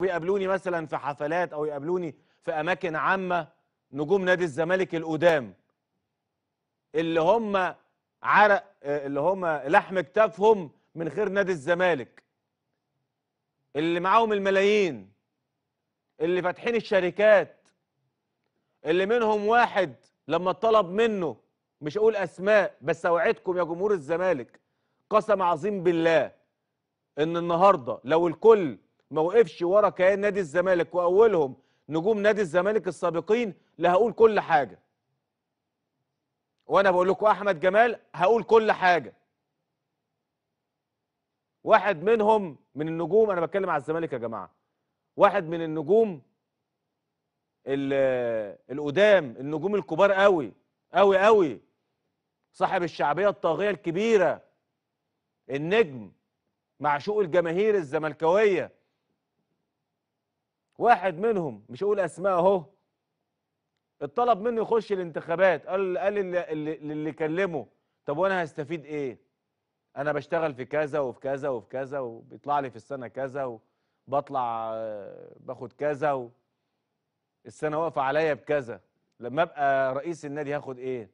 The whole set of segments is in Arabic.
ويقابلوني مثلا في حفلات او يقابلوني في اماكن عامه نجوم نادي الزمالك القدام اللي هم عرق اللي هم لحم كتافهم من خير نادي الزمالك اللي معاهم الملايين اللي فاتحين الشركات اللي منهم واحد لما اتطلب منه مش اقول اسماء بس اوعدكم يا جمهور الزمالك قسم عظيم بالله ان النهارده لو الكل ما وقفش ورا كيان نادي الزمالك واولهم نجوم نادي الزمالك السابقين لا هقول كل حاجه وانا بقول لكم احمد جمال هقول كل حاجه واحد منهم من النجوم انا بتكلم على الزمالك يا جماعه واحد من النجوم القدام النجوم الكبار قوي قوي قوي صاحب الشعبيه الطاغيه الكبيره النجم معشوق الجماهير الزملكاويه واحد منهم مش هقول اسماء اهو اتطلب منه يخش الانتخابات قال قال اللي كلمه طب وانا هستفيد ايه انا بشتغل في كذا وفي كذا وفي كذا وبيطلع لي في السنه كذا وبطلع آه، باخد كذا و السنه واقفه عليا بكذا لما ابقى رئيس النادي هاخد ايه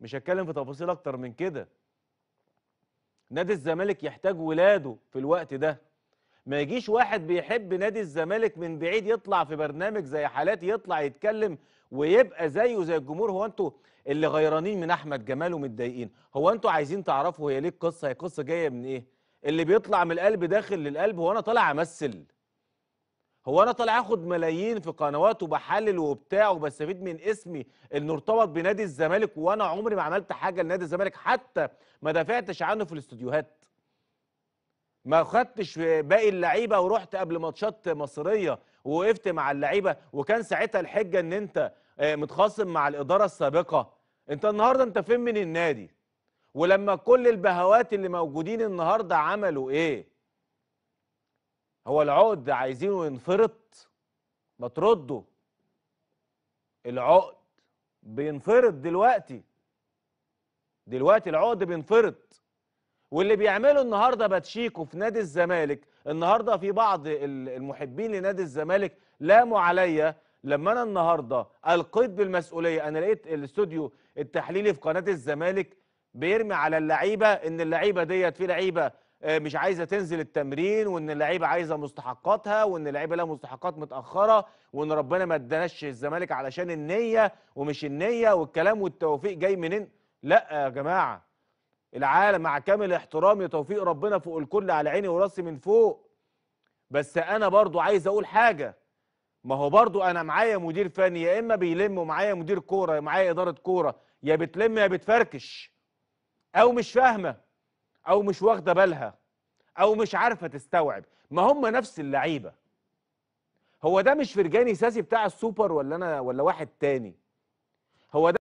مش هتكلم في تفاصيل اكتر من كده نادي الزمالك يحتاج ولاده في الوقت ده ما يجيش واحد بيحب نادي الزمالك من بعيد يطلع في برنامج زي حالاتي يطلع يتكلم ويبقى زيه زي الجمهور هو انتوا اللي غيرانين من احمد جمال ومتضايقين هو انتوا عايزين تعرفوا هي ليه القصه هي قصه جايه من ايه اللي بيطلع من القلب داخل للقلب هو انا طالع امثل هو انا طالع اخد ملايين في قنوات وبحلل وبتاع وبستفيد من اسمي ارتبط بنادي الزمالك وانا عمري ما عملت حاجه لنادي الزمالك حتى ما دافعتش عنه في الاستوديوهات ما خدتش باقي اللعيبه ورحت قبل ماتشات مصريه ووقفت مع اللعيبه وكان ساعتها الحجه ان انت آه، متخاصم مع الاداره السابقه انت النهارده انت فين من النادي ولما كل البهوات اللي موجودين النهارده عملوا ايه هو العقد عايزينه ينفرط ما تردوا العقد بينفرط دلوقتي دلوقتي العقد بينفرط واللي بيعمله النهارده باتشيكو في نادي الزمالك النهارده في بعض المحبين لنادي الزمالك لاموا عليا لما انا النهارده القيت بالمسؤوليه انا لقيت الاستوديو التحليلي في قناه الزمالك بيرمي على اللعيبه ان اللعيبه ديت في لعيبه آه، مش عايزه تنزل التمرين وان اللعيبه عايزه مستحقاتها وان اللعيبه لها مستحقات متاخره وان ربنا ما اداناش الزمالك علشان النيه ومش النيه والكلام والتوفيق جاي منين لا يا جماعه العالم مع كامل احترامي وتوفيق ربنا فوق الكل على عيني وراسي من فوق بس انا برضو عايز اقول حاجه ما هو برضو انا معايا مدير فني يا اما بيلم ومعايا مدير كوره معايا اداره كوره يا بتلم يا بتفركش او مش فاهمه او مش واخده بالها او مش عارفه تستوعب ما هم نفس اللعيبه هو ده مش فرجاني ساسي بتاع السوبر ولا انا ولا واحد تاني هو ده